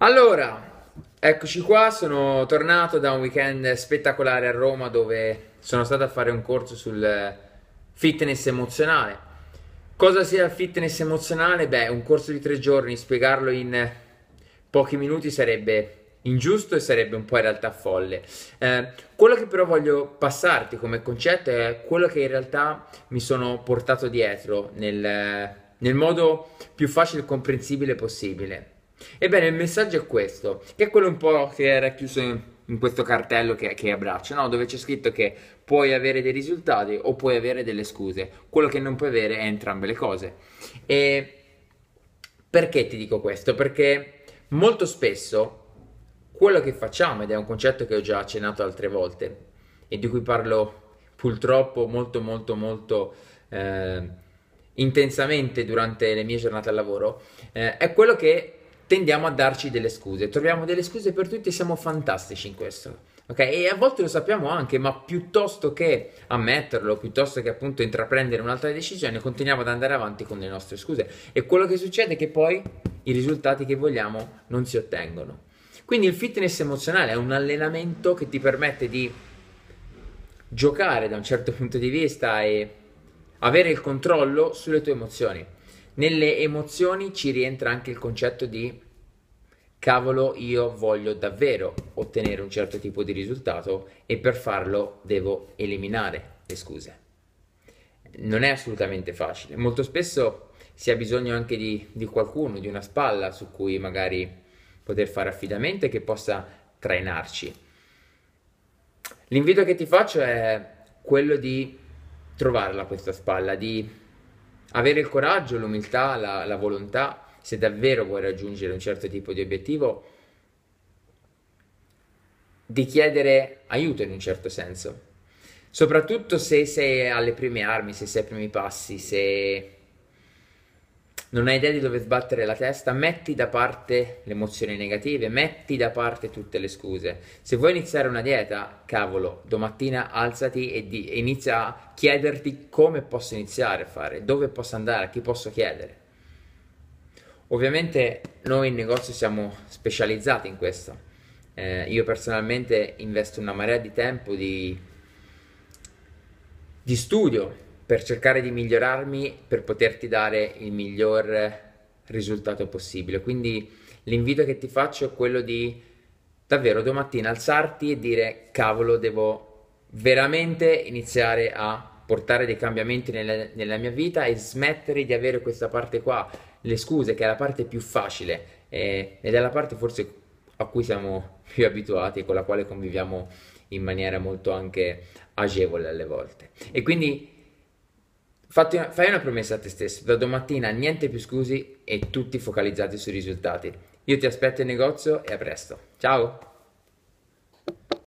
Allora, eccoci qua, sono tornato da un weekend spettacolare a Roma dove sono stato a fare un corso sul fitness emozionale. Cosa sia il fitness emozionale? Beh, un corso di tre giorni, spiegarlo in pochi minuti sarebbe ingiusto e sarebbe un po' in realtà folle. Eh, quello che però voglio passarti come concetto è quello che in realtà mi sono portato dietro nel, nel modo più facile e comprensibile possibile. Ebbene, il messaggio è questo, che è quello un po' che era chiuso in, in questo cartello che, che abbraccia, no? dove c'è scritto che puoi avere dei risultati o puoi avere delle scuse. Quello che non puoi avere è entrambe le cose. E perché ti dico questo? Perché molto spesso quello che facciamo, ed è un concetto che ho già accennato altre volte e di cui parlo purtroppo molto molto molto eh, intensamente durante le mie giornate al lavoro, eh, è quello che tendiamo a darci delle scuse, troviamo delle scuse per tutti e siamo fantastici in questo. Ok? E a volte lo sappiamo anche, ma piuttosto che ammetterlo, piuttosto che appunto intraprendere un'altra decisione, continuiamo ad andare avanti con le nostre scuse. E quello che succede è che poi i risultati che vogliamo non si ottengono. Quindi il fitness emozionale è un allenamento che ti permette di giocare da un certo punto di vista e avere il controllo sulle tue emozioni. Nelle emozioni ci rientra anche il concetto di cavolo io voglio davvero ottenere un certo tipo di risultato e per farlo devo eliminare le scuse. Non è assolutamente facile, molto spesso si ha bisogno anche di, di qualcuno, di una spalla su cui magari poter fare affidamento e che possa trainarci. L'invito che ti faccio è quello di trovarla questa spalla, di avere il coraggio, l'umiltà, la, la volontà, se davvero vuoi raggiungere un certo tipo di obiettivo, di chiedere aiuto in un certo senso. Soprattutto se sei alle prime armi, se sei ai primi passi, se non hai idea di dove sbattere la testa, metti da parte le emozioni negative, metti da parte tutte le scuse. Se vuoi iniziare una dieta, cavolo, domattina alzati e, di, e inizia a chiederti come posso iniziare a fare, dove posso andare, a chi posso chiedere. Ovviamente noi in negozio siamo specializzati in questo. Eh, io personalmente investo una marea di tempo di, di studio per cercare di migliorarmi per poterti dare il miglior risultato possibile. Quindi l'invito che ti faccio è quello di davvero domattina alzarti e dire cavolo devo veramente iniziare a portare dei cambiamenti nella, nella mia vita e smettere di avere questa parte qua, le scuse, che è la parte più facile eh, ed è la parte forse a cui siamo più abituati e con la quale conviviamo in maniera molto anche agevole alle volte. E quindi Fatti, fai una promessa a te stesso, da domattina niente più scusi e tutti focalizzati sui risultati. Io ti aspetto in negozio e a presto. Ciao!